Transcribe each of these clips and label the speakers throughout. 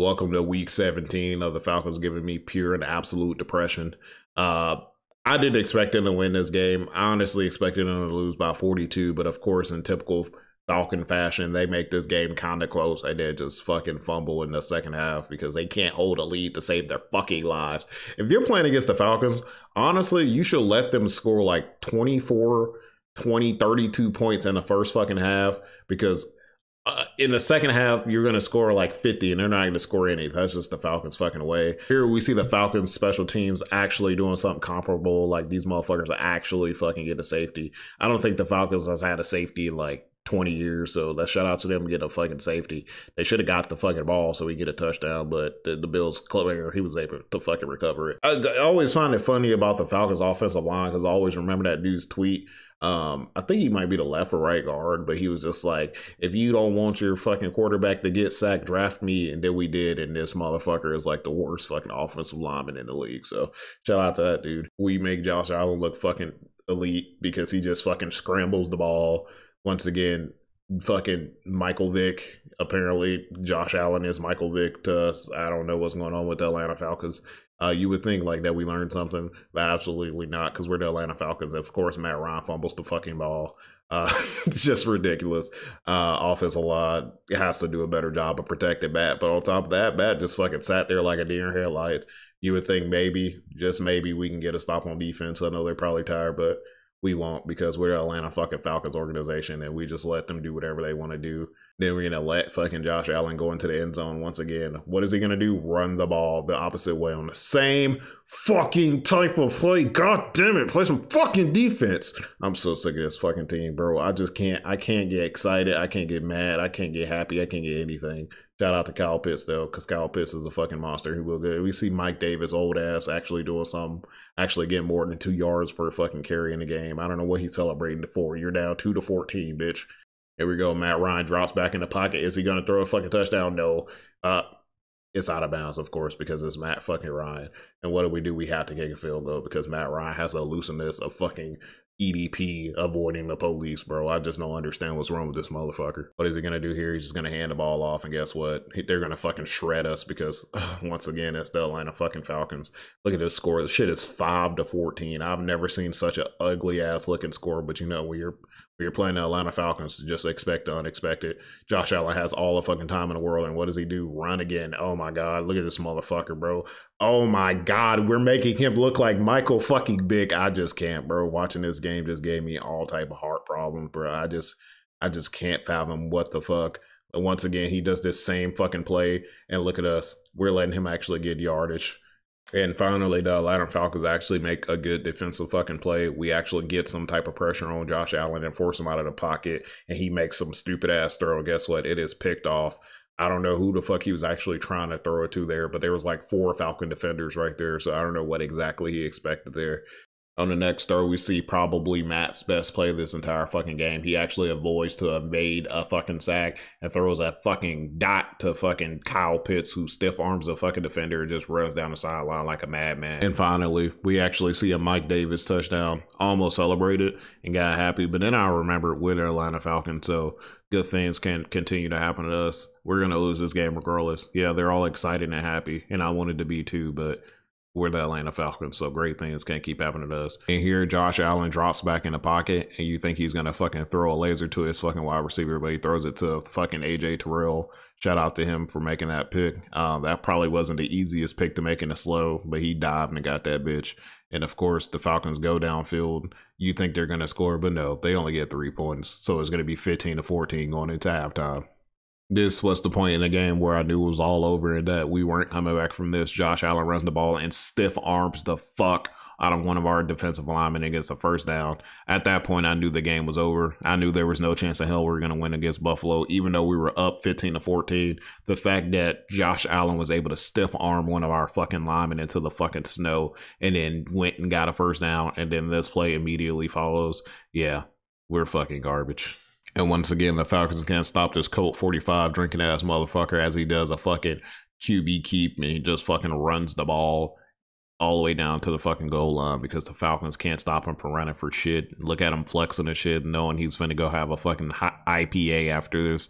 Speaker 1: Welcome to week 17 of the Falcons giving me pure and absolute depression. Uh, I didn't expect them to win this game. I honestly expected them to lose by 42, but of course, in typical Falcon fashion, they make this game kind of close and then just fucking fumble in the second half because they can't hold a lead to save their fucking lives. If you're playing against the Falcons, honestly, you should let them score like 24, 20, 32 points in the first fucking half because uh, in the second half, you're going to score like 50, and they're not going to score any. That's just the Falcons fucking away. Here we see the Falcons special teams actually doing something comparable. Like these motherfuckers actually fucking get a safety. I don't think the Falcons has had a safety like 20 years. So let's shout out to them get a fucking safety. They should have got the fucking ball so we get a touchdown, but the, the Bills, he was able to fucking recover it. I, I always find it funny about the Falcons offensive line because I always remember that dude's tweet um, I think he might be the left or right guard, but he was just like, if you don't want your fucking quarterback to get sacked, draft me. And then we did. And this motherfucker is like the worst fucking offensive lineman in the league. So shout out to that dude. We make Josh Allen look fucking elite because he just fucking scrambles the ball. Once again, fucking Michael Vick. Apparently, Josh Allen is Michael Vick to us. I don't know what's going on with the Atlanta Falcons. Uh, you would think like that we learned something, but absolutely not because we're the Atlanta Falcons. Of course, Matt Ryan fumbles the fucking ball. Uh, it's just ridiculous. Uh, a lot has to do a better job of protecting Bat, but on top of that, Bat just fucking sat there like a deer in headlights. You would think maybe, just maybe, we can get a stop on defense. I know they're probably tired, but we won't because we're Atlanta fucking Falcons organization and we just let them do whatever they want to do. Then we're gonna let fucking Josh Allen go into the end zone once again. What is he gonna do? Run the ball the opposite way on the same fucking type of play. God damn it, play some fucking defense. I'm so sick of this fucking team, bro. I just can't I can't get excited. I can't get mad. I can't get happy. I can't get anything. Shout out to Kyle Pitts though, because Kyle Pitts is a fucking monster. He will We see Mike Davis, old ass, actually doing something, actually getting more than two yards per fucking carry in the game. I don't know what he's celebrating for. You're down two to fourteen, bitch. Here we go. Matt Ryan drops back in the pocket. Is he gonna throw a fucking touchdown? No. Uh, it's out of bounds, of course, because it's Matt fucking Ryan. And what do we do? We have to kick a field goal because Matt Ryan has the elusiveness of fucking EDP avoiding the police, bro. I just don't understand what's wrong with this motherfucker. What is he gonna do here? He's just gonna hand the ball off, and guess what? They're gonna fucking shred us because once again, it's the Atlanta fucking Falcons. Look at this score. The shit is five to fourteen. I've never seen such an ugly ass looking score. But you know, when you're when you're playing the Atlanta Falcons, just expect the unexpected. Josh Allen has all the fucking time in the world, and what does he do? Run again. Oh my god, look at this motherfucker, bro. Oh my god, we're making him look like Michael fucking Big. I just can't, bro. Watching this game game just gave me all type of heart problems, bro. I just I just can't fathom what the fuck. Once again, he does this same fucking play, and look at us. We're letting him actually get yardish. And finally, the Atlanta Falcons actually make a good defensive fucking play. We actually get some type of pressure on Josh Allen and force him out of the pocket, and he makes some stupid ass throw. Guess what? It is picked off. I don't know who the fuck he was actually trying to throw it to there, but there was like four Falcon defenders right there, so I don't know what exactly he expected there. On the next throw, we see probably Matt's best play this entire fucking game. He actually avoids to have made a fucking sack and throws that fucking dot to fucking Kyle Pitts, who stiff arms a fucking defender and just runs down the sideline like a madman. And finally, we actually see a Mike Davis touchdown, almost celebrated and got happy. But then I remembered with Atlanta Falcons, so good things can continue to happen to us. We're going to lose this game regardless. Yeah, they're all excited and happy, and I wanted to be too, but we're the Atlanta Falcons, so great things can't keep happening to us. And here Josh Allen drops back in the pocket, and you think he's gonna fucking throw a laser to his fucking wide receiver, but he throws it to fucking AJ Terrell. Shout out to him for making that pick. Um, that probably wasn't the easiest pick to make in a slow, but he dived and got that bitch. And of course, the Falcons go downfield. You think they're gonna score, but no, they only get three points, so it's gonna be fifteen to fourteen going into halftime this was the point in the game where I knew it was all over and that we weren't coming back from this. Josh Allen runs the ball and stiff arms the fuck out of one of our defensive linemen and gets a first down. At that point, I knew the game was over. I knew there was no chance in hell we were going to win against Buffalo, even though we were up 15 to 14. The fact that Josh Allen was able to stiff arm one of our fucking linemen into the fucking snow and then went and got a first down, and then this play immediately follows. Yeah, we're fucking garbage. And once again, the Falcons can't stop this Colt 45 drinking ass motherfucker as he does a fucking QB keep and he just fucking runs the ball all the way down to the fucking goal line because the Falcons can't stop him from running for shit. Look at him flexing and shit, knowing he's to go have a fucking IPA after this.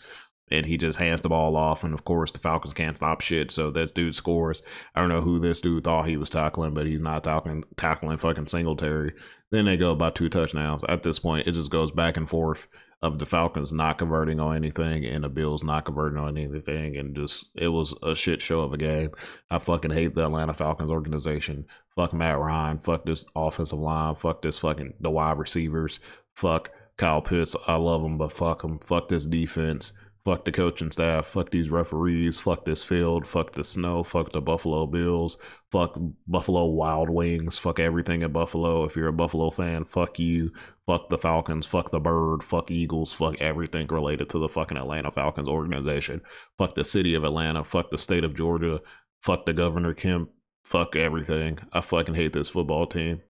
Speaker 1: And he just hands the ball off. And of course, the Falcons can't stop shit. So this dude scores. I don't know who this dude thought he was tackling, but he's not tackling, tackling fucking Singletary. Then they go about two touchdowns. At this point, it just goes back and forth of the Falcons not converting on anything and the Bills not converting on anything. And just, it was a shit show of a game. I fucking hate the Atlanta Falcons organization. Fuck Matt Ryan. Fuck this offensive line. Fuck this fucking, the wide receivers. Fuck Kyle Pitts. I love him, but fuck him. Fuck this defense. Fuck the coaching staff. Fuck these referees. Fuck this field. Fuck the snow. Fuck the Buffalo Bills. Fuck Buffalo Wild Wings. Fuck everything at Buffalo. If you're a Buffalo fan, fuck you. Fuck the Falcons. Fuck the Bird. Fuck Eagles. Fuck everything related to the fucking Atlanta Falcons organization. Fuck the city of Atlanta. Fuck the state of Georgia. Fuck the Governor Kemp. Fuck everything. I fucking hate this football team.